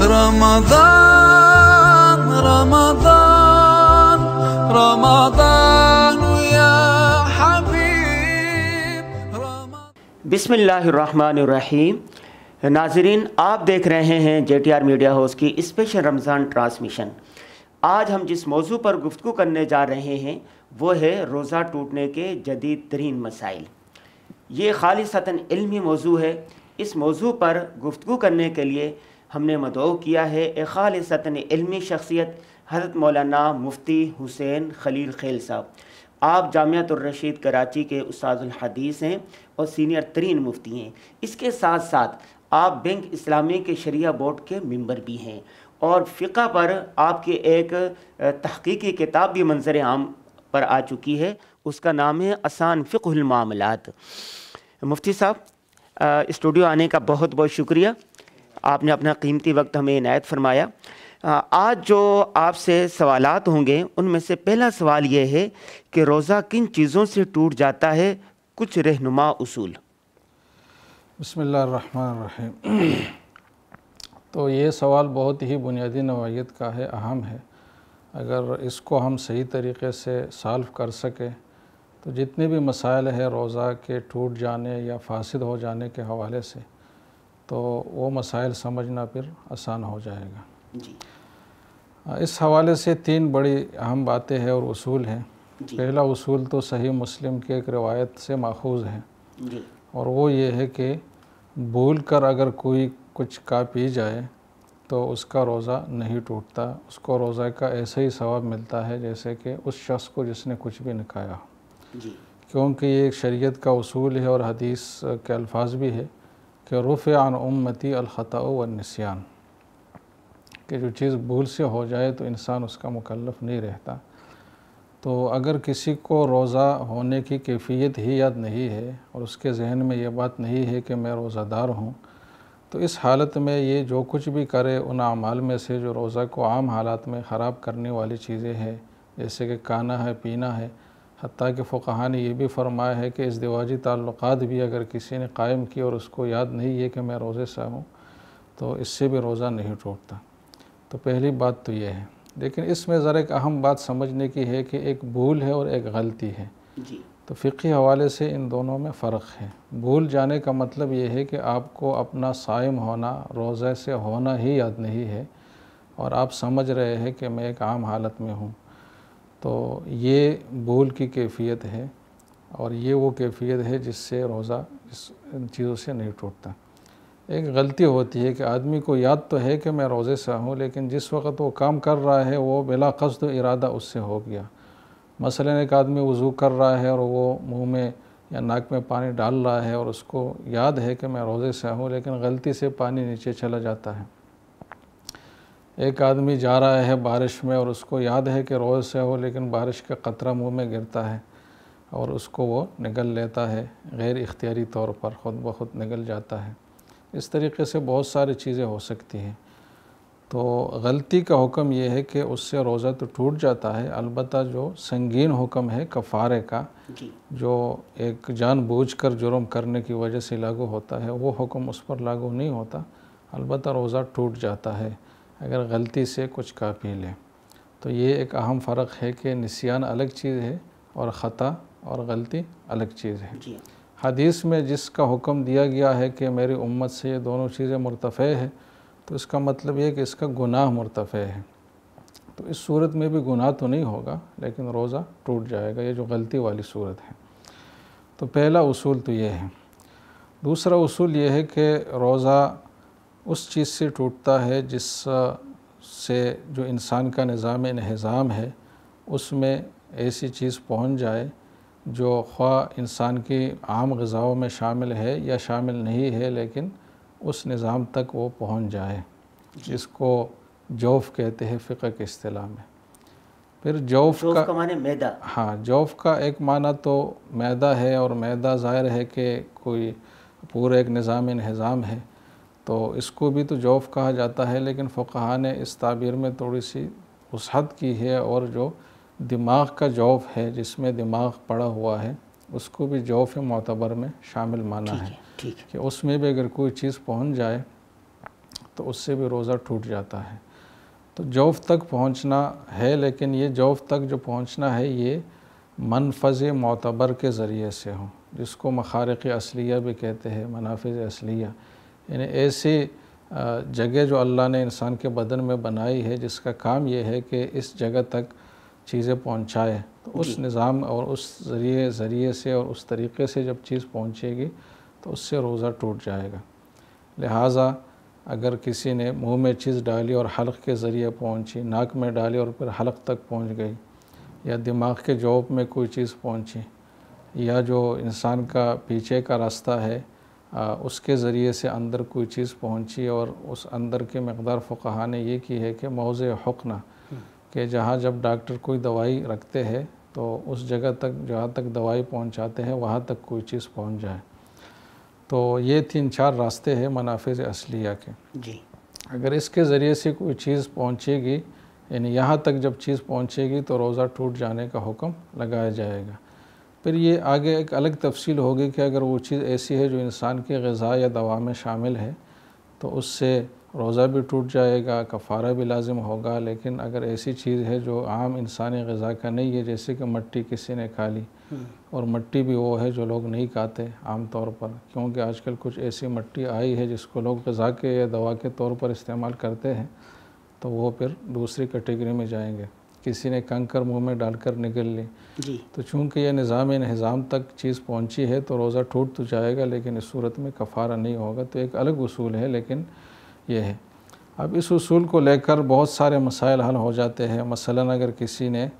رمضان رمضان رمضان يا حبيب بسم الله الرحمن الرحيم नाजरीन आप देख रहे हैं J T R media house की स्पेशल रमज़ान ट्रांसमिशन आज हम जिस मौजू पर गुफ्तु करने जा रहे हैं वो है रोज़ा टूटने के जदीद तरीन मसाइल ये खालिसता इल्मी मौजू है इस मौजू पर गुफ्तु करने के लिए हमने मदऊ किया है ए सतन इलमी शख्सियत हज़रत मौलाना मुफ्ती हुसैन खलील खेल साहब आप जामियातरशीद कराची के उसादुलहदीस हैं और सीनियर तरीन मुफ्ती हैं इसके साथ साथ आप बैंक इस्लामी के शरिया बोर्ड के मंबर भी हैं और फ़िका पर आपकी एक तहकीकी किताब भी मंजर आम पर आ चुकी है उसका नाम है आसान फ़िकमामलत मुफ्ती साहब स्टूडियो आने का बहुत बहुत शुक्रिया आपने अपना कीमती वक्त हमें इनायत फरमाया आज जो आपसे सवाल होंगे उनमें से पहला सवाल ये है कि रोज़ा किन चीज़ों से टूट जाता है कुछ रहनुमा उसूल बसमीम तो ये सवाल बहुत ही बुनियादी नवायत का है अहम है अगर इसको हम सही तरीके से सॉल्व कर सकें तो जितने भी मसाइल हैं रोज़ा के टूट जाने या फासद हो जाने के हवाले से तो वो मसाइल समझना फिर आसान हो जाएगा जी इस हवाले से तीन बड़ी अहम बातें हैं और असूल हैं पहला असूल तो सही मुस्लिम के एक रवायत से माखूज है और वो ये है कि भूल कर अगर कोई कुछ का पी जाए तो उसका रोज़ा नहीं टूटता उसको रोज़ा का ऐसे ही सवाब मिलता है जैसे कि उस शख्स को जिसने कुछ भी निकाया क्योंकि ये एक शरीयत का उसूल है और हदीस के अल्फाज भी है कि रुफ़ आन उम्मती अलख़ता नसीान कि जो चीज़ भूल से हो जाए तो इंसान उसका मुकलफ नहीं रहता तो अगर किसी को रोज़ा होने की कैफियत ही याद नहीं है और उसके जहन में ये बात नहीं है कि मैं रोज़ादार हूँ तो इस हालत में ये जो कुछ भी करे उन अमाल में से जो रोज़ा को आम हालात में ख़राब करने वाली चीज़ें हैं जैसे कि खाना है पीना है हती कि फ़ुकहा ने यह भी फरमाया है कि इसदवाजी ताल्लुक़ भी अगर किसी ने कायम किए और उसको याद नहीं है कि मैं रोज़े सा हूँ तो इससे भी रोज़ा नहीं टूटता तो पहली बात तो यह है लेकिन इसमें ज़रा एक अहम बात समझने की है कि एक भूल है और एक गलती है जी। तो फ़िकी हवाले से इन दोनों में फ़र्क है भूल जाने का मतलब ये है कि आपको अपना साइम होना रोज़े से होना ही याद नहीं है और आप समझ रहे हैं कि मैं एक आम हालत में हूँ तो ये भूल की कैफियत है और ये वो कैफियत है जिससे रोज़ा इस इन चीज़ों से नहीं टूटता एक गलती होती है कि आदमी को याद तो है कि मैं रोज़े से हूँ लेकिन जिस वक्त वो काम कर रहा है वो बिला कस्त इरादा उससे हो गया मसलन एक आदमी वज़ू कर रहा है और वो मुंह में या नाक में पानी डाल रहा है और उसको याद है कि मैं रोज़े से हूँ लेकिन गलती से पानी नीचे चला जाता है एक आदमी जा रहा है बारिश में और उसको याद है कि रोज़ से हो लेकिन बारिश का कतरा मुंह में गिरता है और उसको वो निगल लेता है गैर इख्तियारी तौर पर ख़ुद ब खुद निगल जाता है इस तरीके से बहुत सारी चीज़ें हो सकती हैं तो गलती का हुक्म यह है कि उससे रोज़ा तो टूट जाता है अलबत् जो संगीन हुक्म है कफ़ारे का जो एक जानबूझकर जुर्म करने की वजह से लागू होता है वो हुक्म उस पर लागू नहीं होता अलबत् रोज़ा टूट जाता है अगर गलती से कुछ का पी लें तो ये एक अहम फ़र्क है कि निशान अलग चीज़ है और ख़ता और गलती अलग चीज़ है हदीस में जिसका हुक्म दिया गया है कि मेरी उम्मत से ये दोनों चीज़ें मुरतफ़ है तो इसका मतलब ये कि इसका गुनाह मुरतफ़ है तो इस सूरत में भी गुनाह तो नहीं होगा लेकिन रोज़ा टूट जाएगा ये जो गलती वाली सूरत है तो पहला उसूल तो ये है दूसरा उसूल ये है कि रोज़ा उस चीज़ से टूटता है जिस से जो इंसान का निज़ाम इन्हज़ाम है उसमें ऐसी चीज़ पहुंच जाए जो ख्वा इंसान की आम गज़ाओं में शामिल है या शामिल नहीं है लेकिन उस निज़ाम तक वो पहुंच जाए जिसको जौफ़ कहते हैं फ़िक्र के अतलाह में फिर जौफ़ का, का माने मैदा हाँ जौफ़ का एक माना तो मैदा है और मैदा ज़ाहिर है कि कोई पूरा एक निज़ाम नज़ाम है तो इसको भी तो जौफ़ कहा जाता है लेकिन फकहा ने इस ताबीर में थोड़ी सी वसहत की है और जो दिमाग का जौफ़ है जिसमें दिमाग पड़ा हुआ है उसको भी जौफ़ मोतबर में शामिल माना है, ठीक है कि उसमें भी अगर कोई चीज़ पहुँच जाए तो उससे भी रोज़ा टूट जाता है तो जौफ़ तक पहुँचना है लेकिन ये जौफ़ तक जो पहुँचना है ये मनफज मोतबर के ज़रिए से हो जिसको मखारक असलिया भी कहते हैं मनाफज असलिया यानी ऐसी जगह जो अल्लाह ने इंसान के बदन में बनाई है जिसका काम यह है कि इस जगह तक चीज़ें पहुँचाए तो उस निज़ाम और उस ज़रिए ज़रिए से और उस तरीके से जब चीज़ पहुँचेगी तो उससे रोज़ा टूट जाएगा लिहाजा अगर किसी ने मुंह में चीज़ डाली और हलक के ज़रिए पहुंची नाक में डाली और फिर हलक तक पहुंच गई या दिमाग के जॉब में कोई चीज़ पहुंची या जो इंसान का पीछे का रास्ता है उसके ज़रिए से अंदर कोई चीज़ पहुंची और उस अंदर के मकदार फ़ुकहा ने यह की है कि मौज़ हकना कि जहाँ जब डॉक्टर कोई दवाई रखते हैं तो उस जगह तक जहाँ तक दवाई पहुँचाते हैं वहाँ तक कोई चीज़ पहुँच जाए तो ये तीन चार रास्ते हैं मुनाफे असलिया के जी अगर इसके ज़रिए से कोई चीज़ पहुँचेगी यानी यहाँ तक जब चीज़ पहुँचेगी तो रोज़ा टूट जाने का हुक्म लगाया जाएगा फिर ये आगे एक अलग तफसील होगी कि अगर वो चीज़ ऐसी है जो इंसान की गज़ा या दवा में शामिल है तो उससे रोज़ा भी टूट जाएगा कफ़ारा भी लाजिम होगा लेकिन अगर ऐसी चीज़ है जो आम इंसानी गज़ा का नहीं है जैसे कि मट्टी किसी ने खा ली हम्म। और मट्टी भी वो है जो लोग नहीं खाते आम तौर पर क्योंकि आजकल कुछ ऐसी मट्टी आई है जिसको लोग गज़ा के या दवा के तौर पर इस्तेमाल करते हैं तो वो फिर दूसरी कैटेगरी में जाएंगे किसी ने कंकर मुंह में डालकर निकल ली तो चूँकि यह निज़ाम नज़ाम तक चीज़ पहुँची है तो रोज़ा टूट तो जाएगा लेकिन इस सूरत में कफ़ारा नहीं होगा तो एक अलग असूल है लेकिन यह है अब इस असूल को लेकर बहुत सारे मसाइल हल हो जाते हैं मसला अगर किसी ने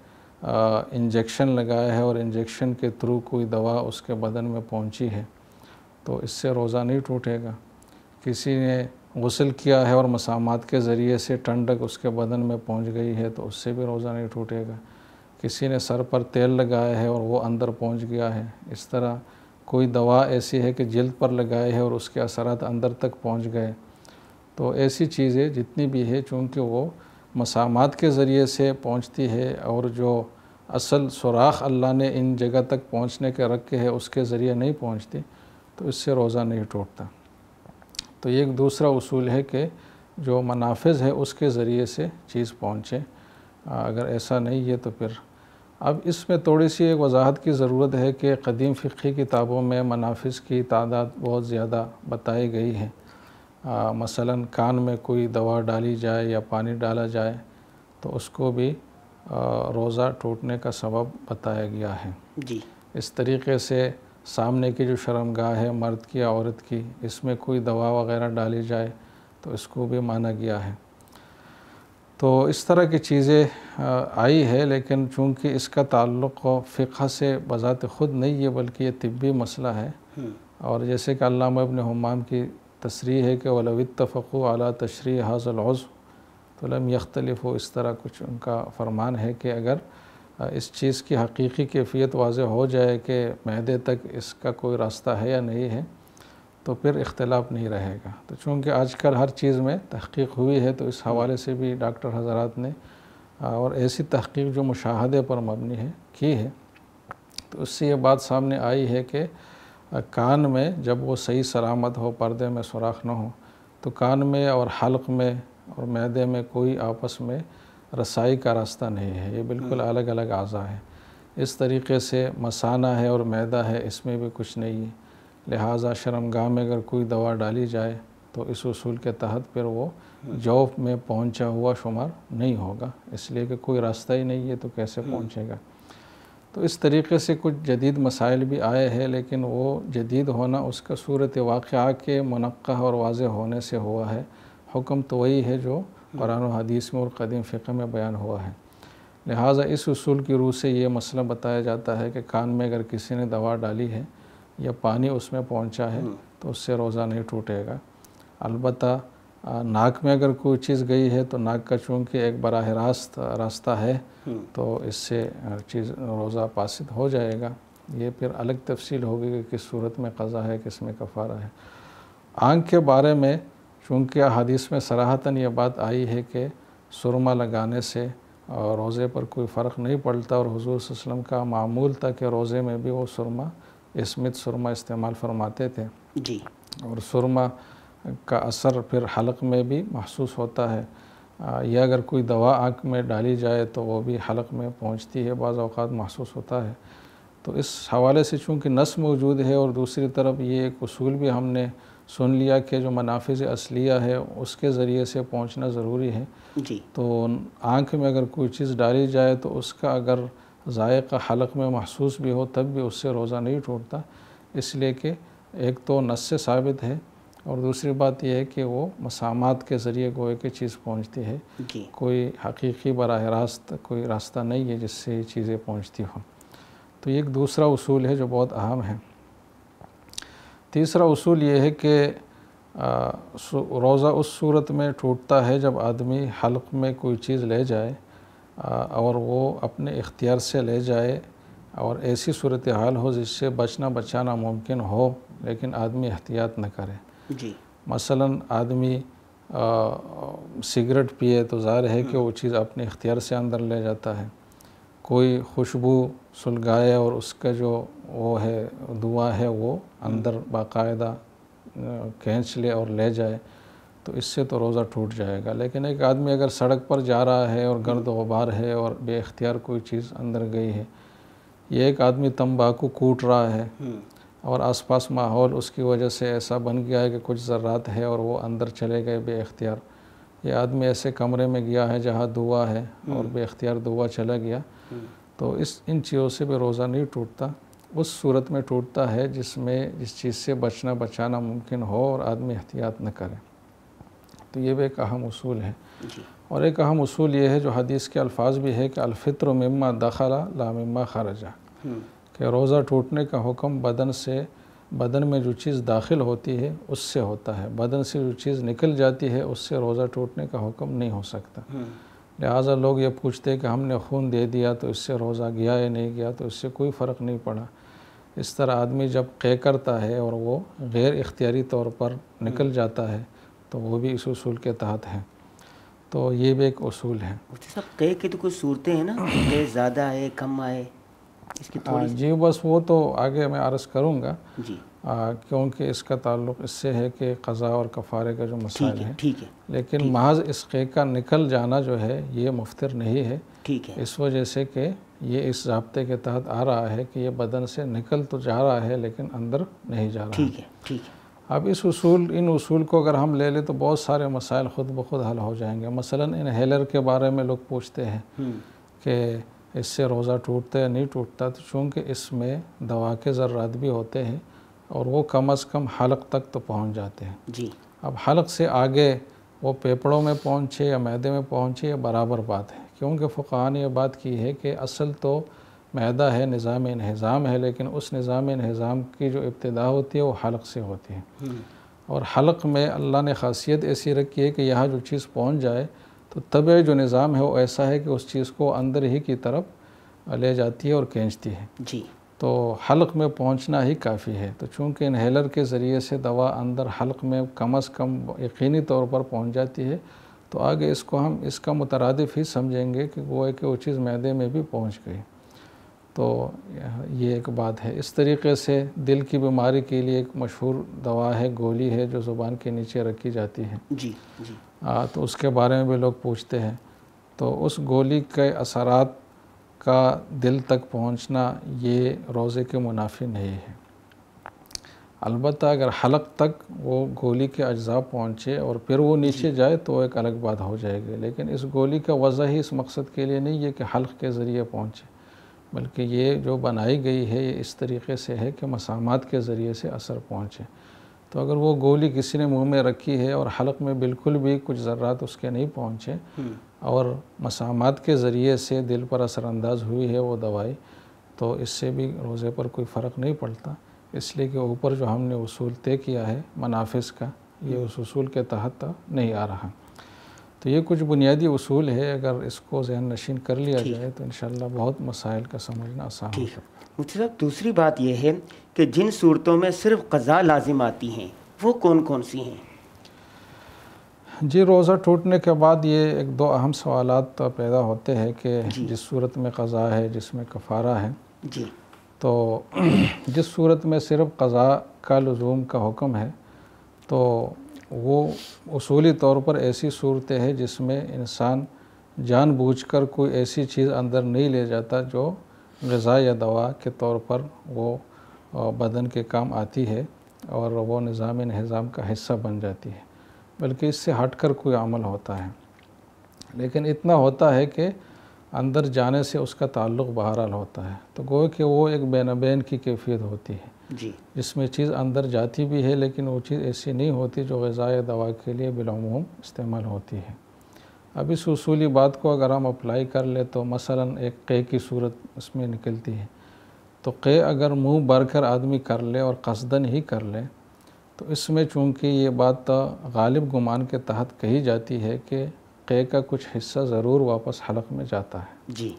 इंजेक्शन लगाया है और इंजेक्शन के थ्रू कोई दवा उसके बदन में पहुँची है तो इससे रोज़ा नहीं टूटेगा किसी ने गसल किया है और मसामात के ज़रिए से ठंडक उसके बदन में पहुंच गई है तो उससे भी रोज़ा नहीं टूटेगा किसी ने सर पर तेल लगाया है और वो अंदर पहुंच गया है इस तरह कोई दवा ऐसी है कि जल्द पर लगाए है और उसके असरात अंदर तक पहुँच गए तो ऐसी चीज़ें जितनी भी है चूँकि वो मसामात के ज़रिए से पहुँचती है और जो असल सुराख अल्लाह ने इन जगह तक पहुँचने के रखे है उसके ज़रिए नहीं पहुँचती तो इससे रोज़ा नहीं टूटता तो ये एक दूसरा उसूल है कि जो मुनाफ़ है उसके ज़रिए से चीज़ पहुँचे अगर ऐसा नहीं है तो फिर अब इसमें थोड़ी सी एक वजाहत की ज़रूरत है कि कदीम फ़िकी किताबों में मुनाफ़ की तादाद बहुत ज़्यादा बताई गई है मसला कान में कोई दवा डाली जाए या पानी डाला जाए तो उसको भी रोज़ा टूटने का सबब बताया गया है जी इस तरीके से सामने की जो शर्मगाह है मर्द की औरत की इसमें कोई दवा वगैरह डाली जाए तो इसको भी माना गया है तो इस तरह की चीज़ें आई है लेकिन चूंकि इसका ताल्लुक़ फ़िका से बज़ात ख़ुद नहीं है बल्कि ये तिब्बी मसला है और जैसे कि अल्लामा अपने हमाम की तस्री है कि वलवितफ़ु अला तशरी हाजल तो लम यख्तलिफ़ हो इस तरह कुछ उनका फरमान है कि अगर इस चीज़ की हकीकी कैफियत वाज हो जाए कि मैदे तक इसका कोई रास्ता है या नहीं है तो फिर इख्तलाफ नहीं रहेगा तो चूँकि आजकल हर चीज़ में तहकीक हुई है तो इस हवाले से भी डॉक्टर हजरात ने और ऐसी तहकीक जो मुशाहदे पर मबनी है की है तो उससे ये बात सामने आई है कि कान में जब वो सही सलामत हो पर्दे में सुराख ना हो तो कान में और हल्क में और मैदे में कोई आपस में रसाई का रास्ता नहीं है ये बिल्कुल हाँ। अलग अलग अज़ा है इस तरीके से मसाना है और मैदा है इसमें भी कुछ नहीं है लिहाजा शर्मगाह में अगर कोई दवा डाली जाए तो इस असूल के तहत फिर वो हाँ। जॉब में पहुंचा हुआ शुमार नहीं होगा इसलिए कि कोई रास्ता ही नहीं है तो कैसे हाँ। पहुंचेगा तो इस तरीके से कुछ जदीद मसाइल भी आए हैं लेकिन वो जदीद होना उसका सूरत वाक़ के मनक़ा और वाज होने से हुआ है हुक्म तो वही है जो कुरान हदीस में और कदीम फ़िक़े में बयान हुआ है लिहाजा इस उसूल की रूह से ये मसला बताया जाता है कि कान में अगर किसी ने दवा डाली है या पानी उसमें पहुंचा है हम्म। तो उससे रोज़ा नहीं टूटेगा अलबत् नाक में अगर कोई चीज़ गई है तो नाक का चूँकि एक बरह रास्त रास्ता है हम्म। तो इससे हर चीज़ रोज़ा पासित हो जाएगा ये फिर अलग तफसील होगी कि किस सूरत में कज़ा है किस में कफ़ारा है आँख के बारे में चूँकि हदीस में सराहतन ये बात आई है कि सुरमा लगाने से और रोज़े पर कोई फ़र्क नहीं पड़ता और हजूर वसम का मामूल था कि रोज़े में भी वो सुरमा इसमित सुरमा इस्तेमाल फरमाते थे जी और सुरमा का असर फिर हलक में भी महसूस होता है या अगर कोई दवा आँख में डाली जाए तो वो भी हलक में पहुँचती है बाज़ अवकात महसूस होता है तो इस हवाले से चूँकि नस मौजूद है और दूसरी तरफ ये एक असूल भी हमने सुन लिया कि जो मुनाफिज असलिया है उसके ज़रिए से पहुँचना ज़रूरी है जी तो आँख में अगर कोई चीज़ डाली जाए तो उसका अगर जायका हलक में महसूस भी हो तब भी उससे रोज़ा नहीं टूटता इसलिए कि एक तो नस्य साबित है और दूसरी बात यह है कि वो मसामात के ज़रिए गोए की चीज़ पहुँचती है कोई हकीकी बरह रास्त कोई रास्ता नहीं है जिससे ये चीज़ें पहुँचती हों तो ये एक दूसरा उसूल है जो बहुत अहम है तीसरा उसूल ये है कि रोज़ा उस सूरत में टूटता है जब आदमी हल्क में कोई चीज़ ले जाए और वो अपने इख्तियार से ले जाए और ऐसी सूरत हाल हो जिससे बचना बचाना मुमकिन हो लेकिन आदमी एहतियात न करे मसला मसलन आदमी सिगरेट पिए तो ज़ाहिर है कि हम्म। वो चीज़ अपने इख्तियार से अंदर ले जाता है कोई खुशबू सुलगाए और उसका जो वो है दुआ है वो अंदर हम्म। बाकायदा खींच ले और ले जाए तो इससे तो रोज़ा टूट जाएगा लेकिन एक आदमी अगर सड़क पर जा रहा है और हम्म। गर्द गुबार है और बेख्तियार कोई चीज़ अंदर गई है ये एक आदमी तंबाकू कूट रहा है हम्म। और आसपास माहौल उसकी वजह से ऐसा बन गया है कि कुछ ज़रात है और वो अंदर चले गए बेख्तियार ये आदमी ऐसे कमरे में गया है जहाँ दुआ है हम्म। और बेख्तियार दुआ चला गया हम्म। तो इस इन चीज़ों से भी रोज़ा नहीं टूटता उस सूरत में टूटता है जिसमें जिस चीज़ से बचना बचाना मुमकिन हो और आदमी एहतियात न करे तो ये भी एक अहम उसूल है और एक अहम उसूल ये है जो हदीस के अल्फाज भी है कि अलफ़ित्र मम्मा दखला ला मम्मा खरजा हम्म। कि रोज़ा टूटने का हुक्म बदन से बदन में जो चीज़ दाखिल होती है उससे होता है बदन से जो चीज़ निकल जाती है उससे रोज़ा टूटने का हुक्म नहीं हो सकता हम्म। लिहाजा लोग ये पूछते हैं कि हमने खून दे दिया तो इससे रोज़ा गया या नहीं गया तो इससे कोई फ़र्क नहीं पड़ा इस तरह आदमी जब कै करता है और वो गैर इख्तियारी तौर पर निकल हम्म। जाता है तो वो भी इस असूल के तहत है तो ये भी एक असूल है मुफ्ती अच्छा, की तो कुछ सूरतें हैं ना ज़्यादा आए कम आए इसकी थोड़ी जी बस वो तो आगे मैं आरस करूँगा जी क्योंकि इसका ताल्लुक इससे है कि कज़ा और कफ़ारे का जो मसाइल है ठीक है लेकिन महज इसके का निकल जाना जो है ये मुफ्तर नहीं है ठीक है इस वजह से कि ये इस जबते के तहत आ रहा है कि ये बदन से निकल तो जा रहा है लेकिन अंदर नहीं जा रहा ठीक है ठीक है अब इस उसूल इन उसूल को अगर हम ले लें तो बहुत सारे मसाइल ख़ुद ब खुद हल हो जाएंगे मसलन हेलर के बारे में लोग पूछते हैं हम्म। कि इससे रोज़ा टूटता है नहीं टूटता तो चूँकि इसमें दवा के ज़र्रात भी होते हैं और वो कम अज़ कम हलक तक तो पहुँच जाते हैं जी अब हलक से आगे वो पेपड़ों में पहुँचे या मैदे में पहुँचे ये बराबर बात है क्योंकि ने यह बात की है कि असल तो मैदा है निज़ाम इन्हज़ाम है लेकिन उस निज़ाम इन्हज़ाम की जो इब्तदा होती है वो हलक से होती है हम्म। और हलक में अल्लाह ने खासियत ऐसी रखी है कि यहाँ जो चीज़ पहुँच जाए तो तब जो निज़ाम है वो ऐसा है कि उस चीज़ को अंदर ही की तरफ ले जाती है और खींचती है जी तो हल्क में पहुंचना ही काफ़ी है तो चूंकि इन्हेलर के ज़रिए से दवा अंदर हल्क में कम अज़ कम यकीनी तौर पर पहुंच जाती है तो आगे इसको हम इसका मुतरद ही समझेंगे कि वो है कि वो चीज़ मैदे में भी पहुंच गई तो ये एक बात है इस तरीके से दिल की बीमारी के लिए एक मशहूर दवा है गोली है जो ज़ुबान के नीचे रखी जाती है जी जी आ, तो उसके बारे में भी लोग पूछते हैं तो उस गोली के असरात का दिल तक पहुंचना ये रोज़े के मुनाफी नहीं है अलबत् अगर हलक तक वो गोली के अज्जा पहुँचे और फिर वो नीचे जाए तो एक अलग बात हो जाएगी लेकिन इस गोली का वजह ही इस मकसद के लिए नहीं है कि हल्क के ज़रिए पहुँचे बल्कि ये जो बनाई गई है ये इस तरीके से है कि मसामात के ज़रिए से असर पहुँचे तो अगर वो गोली किसी ने मुंह में रखी है और हलक में बिल्कुल भी कुछ ज़र्रात उसके नहीं पहुँचे हम्म। और मसामात के ज़रिए से दिल पर असरानंदाज हुई है वो दवाई तो इससे भी रोज़े पर कोई फ़र्क नहीं पड़ता इसलिए कि ऊपर जो हमने उसूल तय किया है मनाफिस का ये हम्म। उस उसूल के तहत नहीं आ रहा तो ये कुछ बुनियादी असूल है अगर इसको जहन नशीन कर लिया जाए तो इन बहुत मसाइल का समझना आसान है मुझे साहब दूसरी बात यह है कि जिन सूरतों में सिर्फ कज़ा लाजिम आती हैं वो कौन कौन सी हैं जी रोज़ा टूटने के बाद ये एक दो अहम सवाल तो पैदा होते हैं कि जिस सूरत में कज़ा है जिसमें कफ़ारा है जी तो जिस सूरत में सिर्फ कज़ा का लजूम का हुक्म है तो वो उसूली तौर पर ऐसी सूरत है जिसमें इंसान जानबूझकर कोई ऐसी चीज़ अंदर नहीं ले जाता जो गज़ा या दवा के तौर पर वो बदन के काम आती है और वो निज़ाम नज़ाम का हिस्सा बन जाती है बल्कि इससे हट कर कोई अमल होता है लेकिन इतना होता है कि अंदर जाने से उसका ताल्लुक़ बहरहाल होता है तो गोए कि वो एक बेनबैन की कैफियत होती है जी जिसमें चीज़ अंदर जाती भी है लेकिन वो चीज़ ऐसी नहीं होती जो गज़ा या दवा के लिए बिलूम इस्तेमाल होती है अब इस उसूली बात को अगर हम अप्लाई कर ले तो मसला एक क़े की सूरत इसमें निकलती है तो क़े अगर मुंह भर कर आदमी कर ले और कसदन ही कर ले तो इसमें चूँकि ये बात तो गालिब गुमान के तहत कही जाती है कि क़े का कुछ हिस्सा ज़रूर वापस हलक में जाता है जी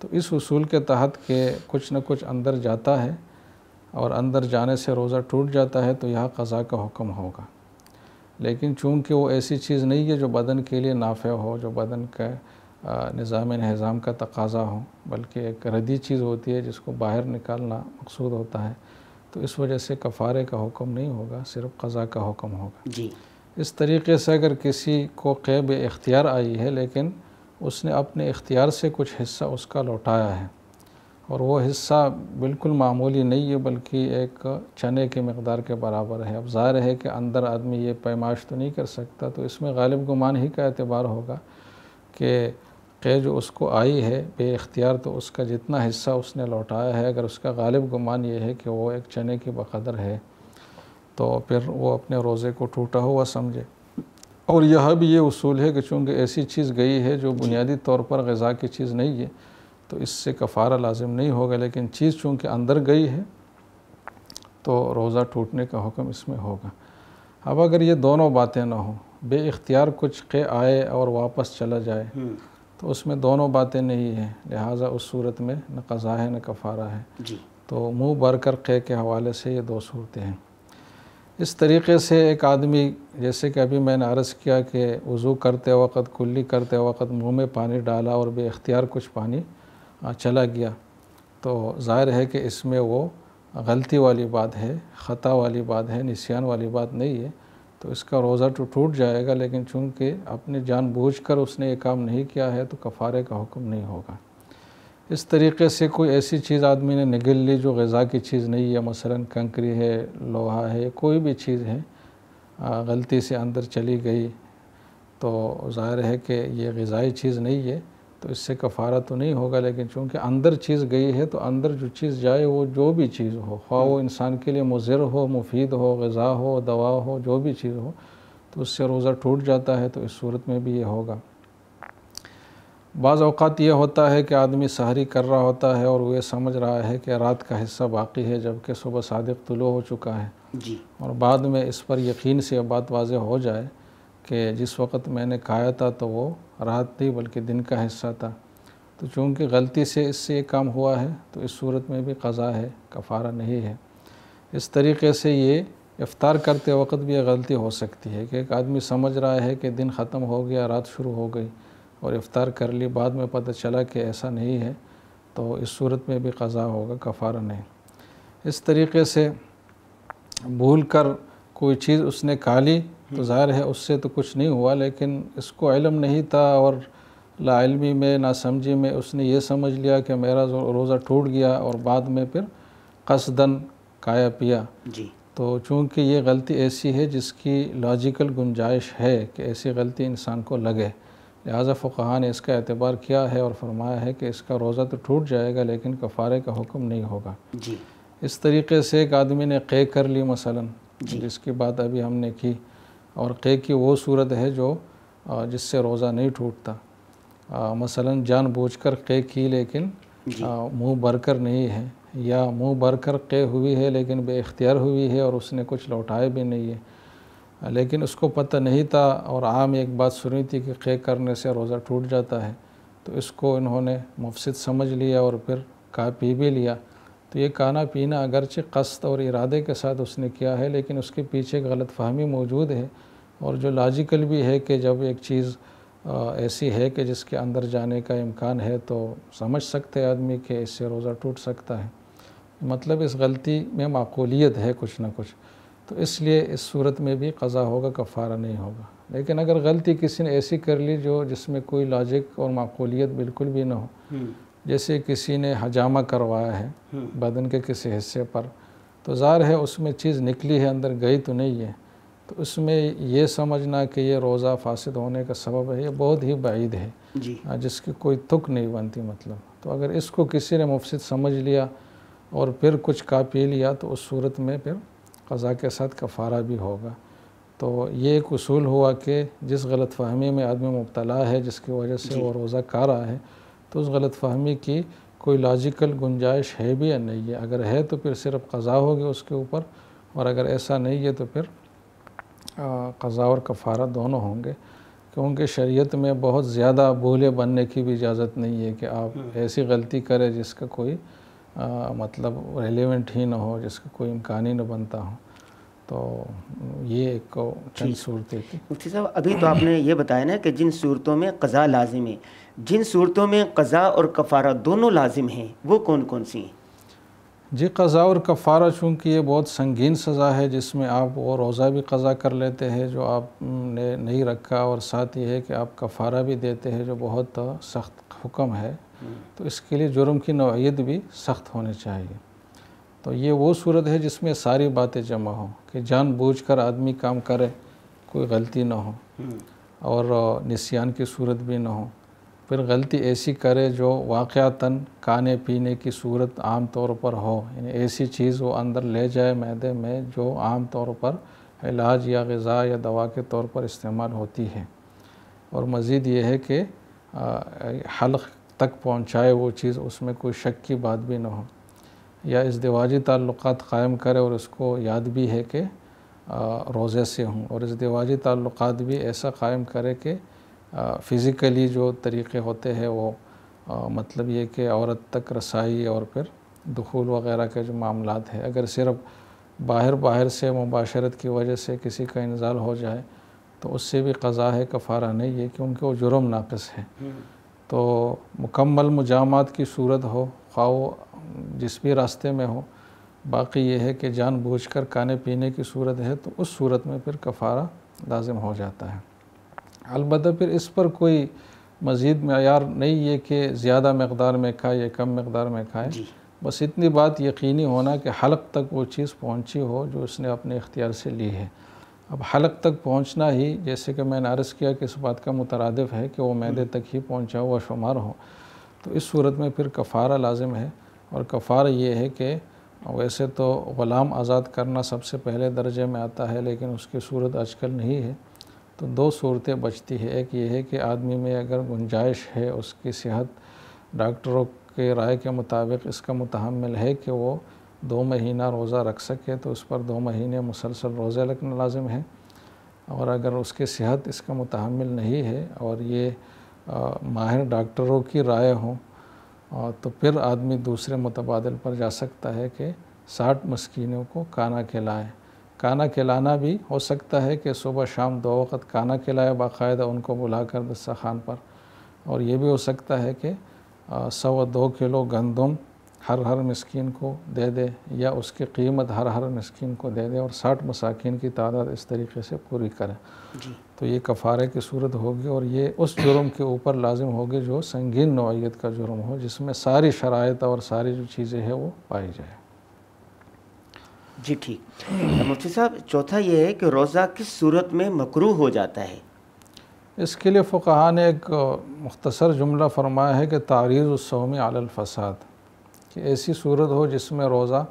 तो इस उसूल के तहत के कुछ न कुछ अंदर जाता है और अंदर जाने से रोज़ा टूट जाता है तो यह कज़ा का हुक्म होगा लेकिन चूँकि वो ऐसी चीज़ नहीं है जो बदन के लिए नाफ़े हो जो बदन के निज़ाम नज़ाम का तकाजा हो बल्कि एक रदी चीज़ होती है जिसको बाहर निकालना मकसूद होता है तो इस वजह से कफ़ारे का हुक्म नहीं होगा सिर्फ कज़ा का हुक्म होगा जी इस तरीके से अगर किसी को कैब इख्तियार आई है लेकिन उसने अपने इख्तियार से कुछ हिस्सा उसका लौटाया है और वो हिस्सा बिल्कुल मामूली नहीं है बल्कि एक चने के मकदार के बराबर है अब ज़ाहिर है कि अंदर आदमी ये पैमाइश तो नहीं कर सकता तो इसमें गालिब गुमान ही का एतबार होगा कि जो उसको आई है बे इख्तियार तो उसका जितना हिस्सा उसने लौटाया है अगर उसका गालिब गुमान ये है कि वो एक चने की बकदर है तो फिर वो अपने रोज़े को टूटा हुआ समझे और यह भी ये उसूल है कि चूँकि ऐसी चीज़ गई है जो बुनियादी तौर पर गज़ा की चीज़ नहीं है तो इससे कफ़ारा लाजिम नहीं होगा लेकिन चीज़ चूँकि अंदर गई है तो रोज़ा टूटने का हुक्म इसमें होगा अब अगर ये दोनों बातें ना हों बे अख्तियार कुछ के आए और वापस चला जाए हम्म। तो उसमें दोनों बातें नहीं हैं लिहाजा उस सूरत में न कज़ा है न कफ़ारा है तो मुँह भर कर क़े के हवाले से ये दो सूरतें हैं इस तरीके से एक आदमी जैसे कि अभी मैंने अर्ज़ किया कि वज़ू करते वक़्त कुल्ली करते वक़्त मुँह में पानी डाला और बेख्तियार कुछ पानी चला गया तो ज़ाहिर है कि इसमें वो गलती वाली बात है ख़ता वाली बात है निशान वाली बात नहीं है तो इसका रोज़ा तो टूट जाएगा लेकिन चूंकि अपने जानबूझकर उसने ये काम नहीं किया है तो कफ़ारे का हुक्म नहीं होगा इस तरीके से कोई ऐसी चीज़ आदमी ने निगल ली जो गज़ा की चीज़ नहीं है मसलन कंकरी है लोहा है कोई भी चीज़ है गलती से अंदर चली गई तो ज़ाहिर है कि ये गज़ाई चीज़ नहीं है तो इससे कफ़ारा तो नहीं होगा लेकिन चूँकि अंदर चीज़ गई है तो अंदर जो चीज़ जाए वो जो भी चीज़ हो खा वो इंसान के लिए मुजर हो मुफीद हो गज़ा हो दवा हो जो भी चीज़ हो तो उससे रोज़ा टूट जाता है तो इस सूरत में भी ये होगा बाज़ अवत यह होता है कि आदमी सहरी कर रहा होता है और वह समझ रहा है कि रात का हिस्सा बाकी है जबकि सुबह सदक तुलो हो चुका है जी और बाद में इस पर यकीन से बात वाज हो जाए कि जिस वक्त मैंने खाया था तो वो रात थी बल्कि दिन का हिस्सा था तो चूँकि गलती से इससे ये काम हुआ है तो इस सूरत में भी कज़ा है कफ़ारा नहीं है इस तरीके से ये इफ़ार करते वक्त भी ये गलती हो सकती है कि एक आदमी समझ रहा है कि दिन ख़त्म हो गया रात शुरू हो गई और इफ़ार कर ली बाद में पता चला कि ऐसा नहीं है तो इस सूरत में भी कज़ा होगा कफ़ारा नहीं इस तरीके से भूल कर कोई चीज़ उसने खा ली तो ज़ाहिर है उससे तो कुछ नहीं हुआ लेकिन इसको इलम नहीं था और लाइलमी में ना समझी में उसने ये समझ लिया कि मेरा रोज़ा टूट गया और बाद में फिर कसदन काया पिया जी तो चूँकि ये गलती ऐसी है जिसकी लॉजिकल गुंजाइश है कि ऐसी गलती इंसान को लगे लिहाजा फ़ुकहा ने इसका एतबार किया है और फरमाया है कि इसका रोज़ा तो टूट जाएगा लेकिन कफ़ारे का हुक्म नहीं होगा जी इस तरीके से एक आदमी ने क़े कर ली मसला जिसके बाद अभी हमने की और क़े की वो सूरत है जो जिससे रोज़ा नहीं टूटता मसलन कर क़े की लेकिन मुंह भरकर नहीं है या मुंह भरकर क़े हुई है लेकिन बेख्तियार हुई है और उसने कुछ लौटाए भी नहीं है लेकिन उसको पता नहीं था और आम एक बात सुनी थी कि क़े करने से रोज़ा टूट जाता है तो इसको इन्होंने मुफसद समझ लिया और फिर का पी भी लिया तो ये खाना पीना अगरचे कस्त और इरादे के साथ उसने किया है लेकिन उसके पीछे गलत फहमी मौजूद है और जो लॉजिकल भी है कि जब एक चीज़ ऐसी है कि जिसके अंदर जाने का इम्कान है तो समझ सकते आदमी कि इससे रोज़ा टूट सकता है मतलब इस गलती में माकूलियत है कुछ ना कुछ तो इसलिए इस सूरत में भी कज़ा होगा कफ़ारा नहीं होगा लेकिन अगर गलती किसी ने ऐसी कर ली जो जिसमें कोई लॉजिक और माकूलियत बिल्कुल भी ना हो जैसे किसी ने हजामा करवाया है हम्म। बदन के किसी हिस्से पर तो ज़ाहिर है उसमें चीज़ निकली है अंदर गई तो नहीं है तो उसमें ये समझना कि ये रोज़ा फासद होने का सबब है ये बहुत ही बाइद है हाँ, जिसकी कोई तुक नहीं बनती मतलब तो अगर इसको किसी ने मुफसद समझ लिया और फिर कुछ का पी लिया तो उस सूरत में फिर कज़ा के साथ कफारा भी होगा तो ये एक उसूल हुआ कि जिस गलत फहमी में आदमी मुबतला है जिसकी वजह से वो रोज़ा खा रहा है तो उस गलत फहमी की कोई लॉजिकल गुंजाइश है भी या नहीं है अगर है तो फिर सिर्फ कज़ा होगी उसके ऊपर और अगर ऐसा नहीं है तो फिर कज़ा और कफ़ारा दोनों होंगे क्योंकि शरीयत में बहुत ज़्यादा भोले बनने की भी इजाज़त नहीं है कि आप हम्म। ऐसी गलती करें जिसका कोई आ, मतलब रेलिवेंट ही ना हो जिसका कोई इम्कान ही ना बनता हो तो ये एक चंद सूरतें थी मुफ्ती साहब अभी तो आपने ये बताया ना कि जिन सूरतों में कज़ा लाजिम है जिन सूरतों में कज़ा और कफ़ारा दोनों लाजिम हैं वो कौन कौन सी हैं जी कज़ा और कफ़ारा चूँकि ये बहुत संगीन सज़ा है जिसमें आप वो रोज़ा भी कज़ा कर लेते हैं जो आपने नहीं रखा और साथ ये है कि आप कफ़ारा भी देते हैं जो बहुत सख्त हुक्म है हम्म। तो इसके लिए जुर्म की नौीयत भी सख्त होनी चाहिए तो ये वो सूरत है जिसमें सारी बातें जमा हों कि जान बूझ कर आदमी काम करे कोई गलती ना हो हम्म। और निस्यान की सूरत भी ना हो फिर गलती ऐसी करे जो वाक़ता खाने पीने की सूरत आम तौर पर हो यानी ऐसी चीज़ वो अंदर ले जाए मैदे में जो आम तौर पर इलाज या गज़ा या दवा के तौर पर इस्तेमाल होती है और मज़ीद ये है कि हल्क तक पहुँचाए वो चीज़ उसमें कोई शक की बात भी ना हो या इस दिवाजी ताल्लुक़ क़ायम करे और उसको याद भी है कि रोज़े से हूँ और इस दिवाजी ताल्लुक़ भी ऐसा क़ायम करे कि फ़िज़िकली जो तरीक़े होते हैं वो आ, मतलब ये कि औरत तक रसाई और फिर दखूल वगैरह के जो मामला है अगर सिर्फ बाहर बाहर से मुबाशरत की वजह से किसी का इंजाल हो जाए तो उससे भी कज़ा है कफ़ारा नहीं है क्योंकि वो जुर्म नाकस है हम्म। तो मुकम्मल मुजामात की सूरत हो खाओ जिस भी रास्ते में हो बाकी ये है कि जान बूझ कर खाने पीने की सूरत है तो उस सूरत में फिर कफ़ारा लाजिम हो जाता है अलबत् फिर इस पर कोई मज़ीद मैार नहीं है कि ज़्यादा मकदार में खाए या कम मकदार में खाएँ बस इतनी बात यकीनी होना कि हलक तक वो चीज़ पहुँची हो जो उसने अपने इख्तियार से ली है अब हलक तक पहुंचना ही जैसे कि मैंने अर्ज़ किया कि इस बात का मुतरदफ़ है कि वो मैदे हम्म। तक ही पहुंचा हुआ शुमार हो तो इस सूरत में फिर कफ़ारा लाजिम है और कफ़ारा ये है कि वैसे तो ग़ुलाम आज़ाद करना सबसे पहले दर्जे में आता है लेकिन उसकी सूरत आजकल नहीं है तो दो सूरतें बचती है एक ये है कि आदमी में अगर गुंजाइश है उसकी सेहत डॉक्टरों के राय के मुताबिक इसका मुतहमल है कि वो दो महीना रोज़ा रख सके तो उस पर दो महीने मुसलसल रोज़े रखना लाजम है और अगर उसकी सेहत इसका मुतहमल नहीं है और ये माहिर डॉक्टरों की राय हो तो फिर आदमी दूसरे मुतबादल पर जा सकता है कि साठ मस्किनों को काना खिलाएँ काना खिलाना भी हो सकता है कि सुबह शाम दो वक्त काना खिलाए बाकायदा उनको बुला कर दस्ता खान पर और ये भी हो सकता है कि सवा दो किलो गंदम हर हर मस्किन को दे दे या उसकी कीमत हर हर मस्किन को दे दे और साठ मसाकिन की तादाद इस तरीके से पूरी करें तो ये कफ़ारे की सूरत होगी और ये उस जुर्म के ऊपर लाजिम होगी जो संगीन नौीयत का जुर्म हो जिसमें सारी शरात और सारी जो चीज़ें हैं वो पाई जाए जी ठीक मुफ्ती साहब चौथा ये है कि रोज़ा किस सूरत में मकरू हो जाता है इसके लिए फ़ुकहा ने एक मुख्तसर जुमला फरमाया है कि तारीज़ उसमी आलफसाद कि ऐसी सूरत हो जिसमें रोज़ा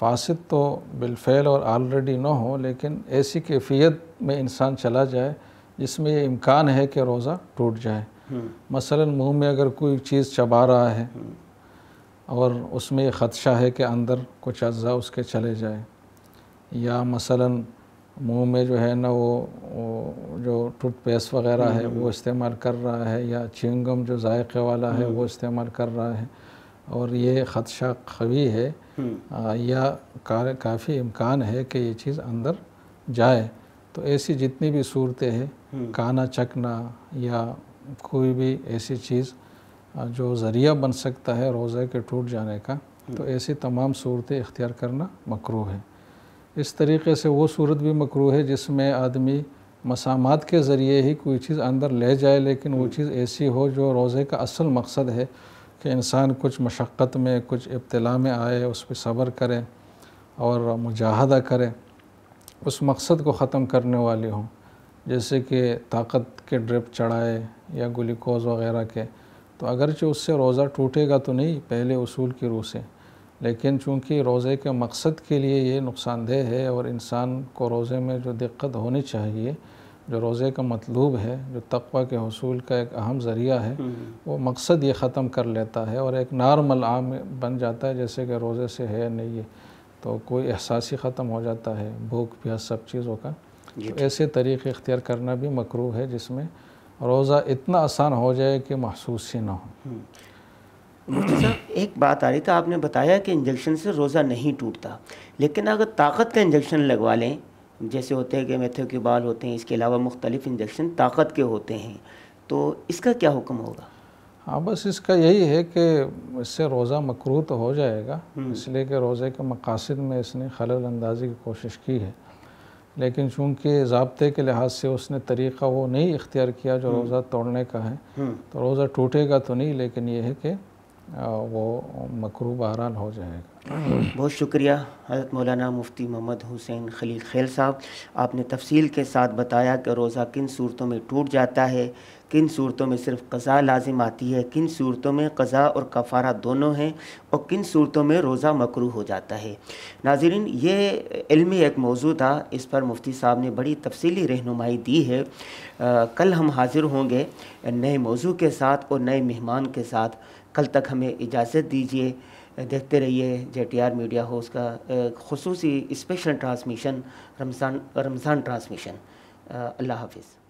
फासद तो बिलफेल और ऑलरेडी ना हो लेकिन ऐसी कैफियत में इंसान चला जाए जिसमें ये इम्कान है कि रोज़ा टूट जाए हम्म। मसलन मुंह में अगर कोई चीज़ चबा रहा है हम्म। और उसमें ख़दशा है कि अंदर कुछ अज्जा उसके चले जाए या मसलन मुंह में जो है ना वो, वो जो टूथपेस्ट वगैरह है हम्म। वो इस्तेमाल कर रहा है या चिंगम जो जायक़े वाला है वो इस्तेमाल कर रहा है और ये ख़दशा कवी है हम्म। आ, या कार काफ़ी इम्कान है कि ये चीज़ अंदर जाए तो ऐसी जितनी भी सूरतें हैं हम्म। काना चकना या कोई भी ऐसी चीज़ जो ज़रिया बन सकता है रोज़े के टूट जाने का हम्म। तो ऐसी तमाम सूरतें इख्तियार करना मकरू है इस तरीके से वो सूरत भी मकरू है जिसमें आदमी मसामात के ज़रिए ही कोई चीज़ अंदर ले जाए लेकिन वो चीज़ ऐसी हो जो रोज़े का असल मकसद है कि इंसान कुछ मशक्क़त में कुछ इब्तला में आए उस पर सब्र करे और मुजाहदा करे उस मकसद को ख़त्म करने वाले हों जैसे कि ताकत के ड्रिप चढ़ाए या ग्लूकोज़ वगैरह के तो अगरचे उससे रोज़ा टूटेगा तो नहीं पहले उसूल की रूह से लेकिन चूँकि रोज़े के मकसद के लिए ये नुकसानदेह है और इंसान को रोज़े में जो दिक्कत होनी चाहिए जो रोज़े का मतलूब है जो तकवा के हसूल का एक अहम ज़रिया है हम्म। वो मकसद ये ख़त्म कर लेता है और एक नॉर्मल आम बन जाता है जैसे कि रोज़े से है नहीं है तो कोई एहसास ही ख़त्म हो जाता है भूख प्यास सब चीज़ों का तो ऐसे तरीक़े इख्तियार करना भी मकरू है जिसमें रोज़ा इतना आसान हो जाए कि महसूस ही ना हो हम्म। एक बात आ रही था आपने बताया कि इंजेक्शन से रोज़ा नहीं टूटता लेकिन अगर ताकत का इंजेक्शन लगवा लें जैसे होते हैं कि मेथ्यू के बाल होते हैं इसके अलावा मुख्तलिफ इंजेक्शन ताकत के होते हैं तो इसका क्या हुक्म होगा हाँ बस इसका यही है कि इससे रोज़ा मकरू तो हो जाएगा हम्म। इसलिए कि रोज़े के मकासद में इसने खलल अंदाजी की कोशिश की है लेकिन चूँकि ज़बते के लिहाज से उसने तरीक़ा वो नहीं इख्तियार किया जो हम्म। रोज़ा तोड़ने का है हम्म। तो रोज़ा टूटेगा तो नहीं लेकिन यह है कि वो मकरू बहरहाल हो जाएगा बहुत शुक्रिया हज़रत मौलाना मुफ्ती मोहम्मद हुसैन खलील खेल साहब आपने तफसील के साथ बताया कि रोज़ा किन सूरतों में टूट जाता है किन सूरतों में सिर्फ कज़ा लाजिम आती है किन सूरतों में कज़ा और कफ़ारा दोनों हैं और किन सूरतों में रोज़ा मकरू हो जाता है नाजरीन ये इलमी एक मौजू था इस पर मुफ्ती साहब ने बड़ी तफसली रहनुमाई दी है आ, कल हम हाजिर होंगे नए मौजू के साथ और नए मेहमान के साथ कल तक हमें इजाज़त दीजिए देखते रहिए J T R media house का खसूस special transmission Ramzan Ramzan transmission अल्लाह हाफिज़